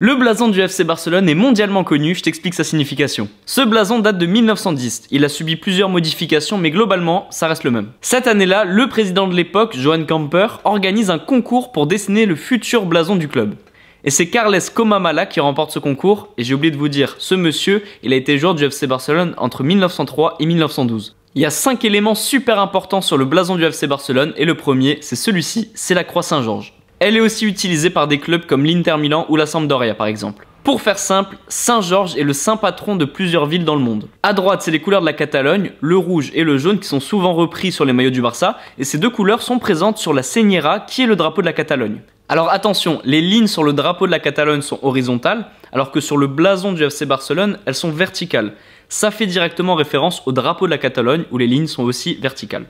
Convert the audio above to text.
Le blason du FC Barcelone est mondialement connu, je t'explique sa signification. Ce blason date de 1910, il a subi plusieurs modifications mais globalement, ça reste le même. Cette année-là, le président de l'époque, Johan Camper, organise un concours pour dessiner le futur blason du club. Et c'est Carles Comamala qui remporte ce concours, et j'ai oublié de vous dire, ce monsieur, il a été joueur du FC Barcelone entre 1903 et 1912. Il y a cinq éléments super importants sur le blason du FC Barcelone, et le premier, c'est celui-ci, c'est la croix Saint-Georges. Elle est aussi utilisée par des clubs comme l'Inter Milan ou la Sampdoria par exemple. Pour faire simple, Saint Georges est le saint patron de plusieurs villes dans le monde. À droite, c'est les couleurs de la Catalogne, le rouge et le jaune qui sont souvent repris sur les maillots du Barça, et ces deux couleurs sont présentes sur la Señera qui est le drapeau de la Catalogne. Alors attention, les lignes sur le drapeau de la Catalogne sont horizontales, alors que sur le blason du FC Barcelone, elles sont verticales. Ça fait directement référence au drapeau de la Catalogne où les lignes sont aussi verticales.